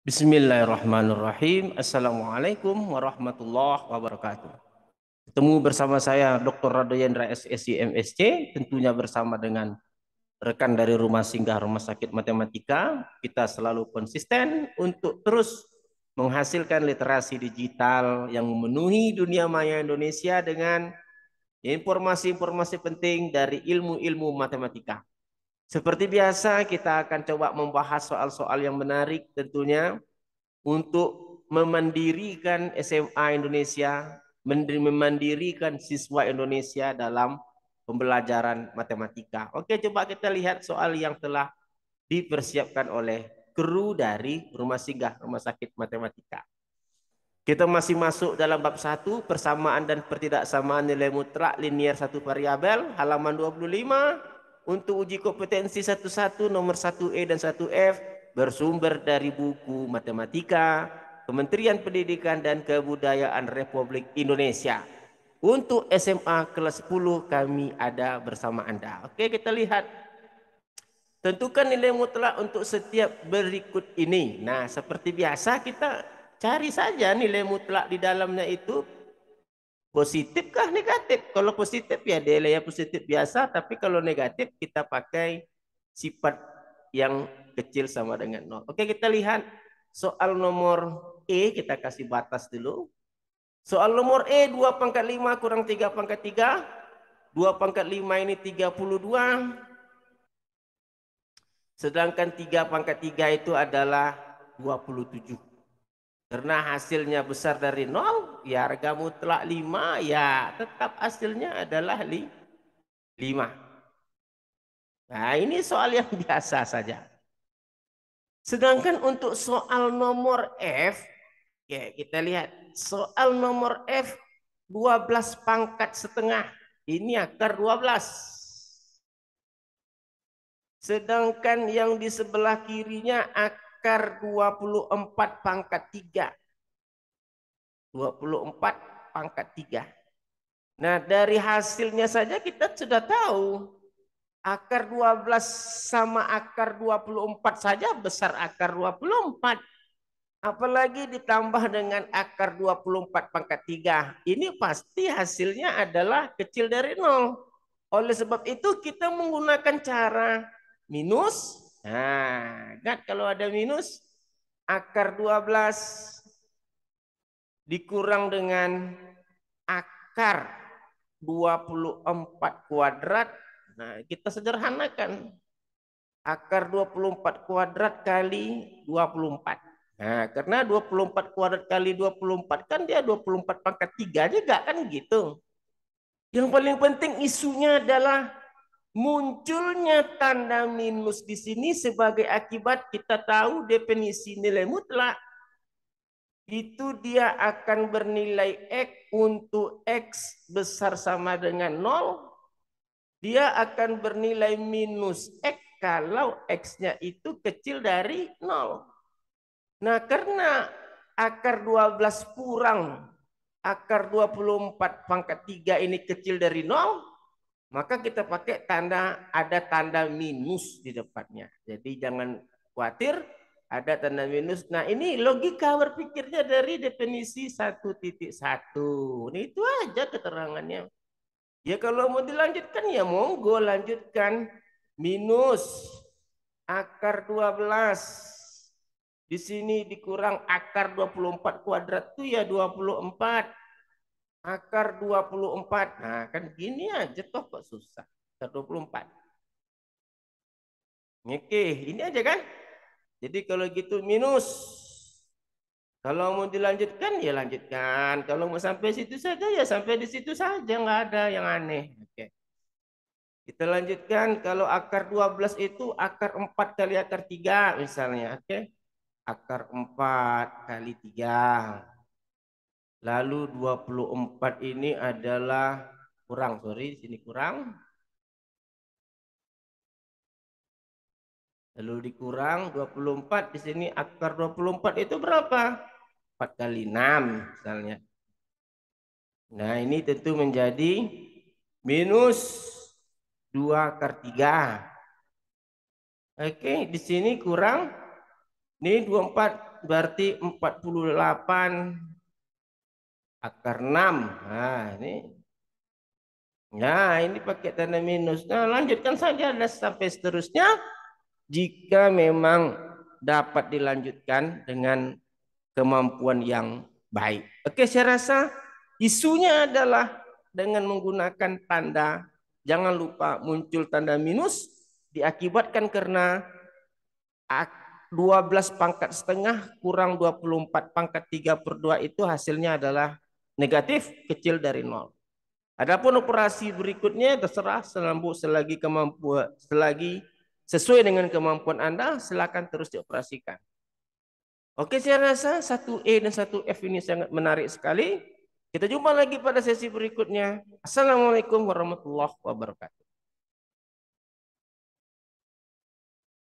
Bismillahirrahmanirrahim. Assalamualaikum warahmatullahi wabarakatuh. Ketemu bersama saya Dr. Radoyendra SSI MSC, tentunya bersama dengan rekan dari Rumah Singgah Rumah Sakit Matematika. Kita selalu konsisten untuk terus menghasilkan literasi digital yang memenuhi dunia maya Indonesia dengan informasi-informasi penting dari ilmu-ilmu matematika. Seperti biasa kita akan coba membahas soal-soal yang menarik tentunya untuk memandirikan SMA Indonesia, memandirikan siswa Indonesia dalam pembelajaran matematika. Oke, coba kita lihat soal yang telah dipersiapkan oleh kru dari Rumah Singgah Rumah Sakit Matematika. Kita masih masuk dalam bab 1 persamaan dan pertidaksamaan nilai mutlak linear satu variabel halaman 25 untuk uji kompetensi satu-satu nomor 1E dan 1F bersumber dari buku matematika Kementerian Pendidikan dan Kebudayaan Republik Indonesia. Untuk SMA kelas 10 kami ada bersama Anda. Oke, kita lihat. Tentukan nilai mutlak untuk setiap berikut ini. Nah, seperti biasa kita cari saja nilai mutlak di dalamnya itu Positif kah negatif? Kalau positif ya delaya positif biasa, tapi kalau negatif kita pakai sifat yang kecil sama dengan nol. Oke, kita lihat soal nomor E, kita kasih batas dulu. Soal nomor E 2 pangkat 5 kurang 3 pangkat 3. 2 pangkat 5 ini 32. Sedangkan 3 pangkat 3 itu adalah 27. Karena hasilnya besar dari 0, ya harga mutlak lima ya tetap hasilnya adalah li, lima. Nah ini soal yang biasa saja. Sedangkan untuk soal nomor F, ya kita lihat soal nomor F 12 pangkat setengah. Ini akar 12. Sedangkan yang di sebelah kirinya akar 24 pangkat 3. 24 pangkat 3. Nah dari hasilnya saja kita sudah tahu akar 12 sama akar 24 saja besar akar 24. Apalagi ditambah dengan akar 24 pangkat 3. Ini pasti hasilnya adalah kecil dari nol. Oleh sebab itu kita menggunakan cara minus. Nah, kan kalau ada minus, akar 12 dikurang dengan akar 24 kuadrat. Nah, kita sederhanakan. Akar 24 kuadrat kali 24. Nah, karena 24 kuadrat kali 24 kan dia 24 pangkat 3 juga kan gitu. Yang paling penting isunya adalah munculnya tanda minus di sini sebagai akibat kita tahu definisi nilai mutlak itu dia akan bernilai X untuk X besar sama dengan 0. Dia akan bernilai minus X kalau X-nya itu kecil dari 0. Nah karena akar 12 kurang akar 24 pangkat 3 ini kecil dari 0, maka kita pakai tanda ada tanda minus di depannya. Jadi jangan khawatir ada tanda minus. Nah, ini logika berpikirnya dari definisi 1.1. Ini nah, itu aja keterangannya. Ya kalau mau dilanjutkan ya monggo lanjutkan. Minus akar 12. Di sini dikurang akar 24 kuadrat itu ya 24. Akar 24. Nah, kan gini aja toh kok susah. Akar 24. Oke, ini aja kan? Jadi kalau gitu minus. Kalau mau dilanjutkan ya lanjutkan. Kalau mau sampai situ saja ya sampai di situ saja nggak ada yang aneh. Oke. Kita lanjutkan kalau akar 12 itu akar 4 kali akar 3 misalnya. Oke. Akar 4 kali 3. Lalu 24 ini adalah kurang, sorry, sini kurang. Lalu dikurang 24 di sini akar 24 itu berapa? 4 kali 6 misalnya. Nah, ini tentu menjadi minus 2 akar 3. Oke, di sini kurang ini 24 berarti 48 akar 6. Nah, ini Nah, ini pakai tanda minus. Nah, lanjutkan saja sampai seterusnya jika memang dapat dilanjutkan dengan kemampuan yang baik. Oke, saya rasa isunya adalah dengan menggunakan tanda, jangan lupa muncul tanda minus diakibatkan karena 12 pangkat setengah kurang 24 pangkat 3 per 2 itu hasilnya adalah negatif kecil dari nol. Adapun operasi berikutnya terserah selambu selagi kemampuan selagi Sesuai dengan kemampuan Anda, silakan terus dioperasikan. Oke, saya rasa satu e dan satu f ini sangat menarik sekali. Kita jumpa lagi pada sesi berikutnya. Assalamualaikum warahmatullahi wabarakatuh.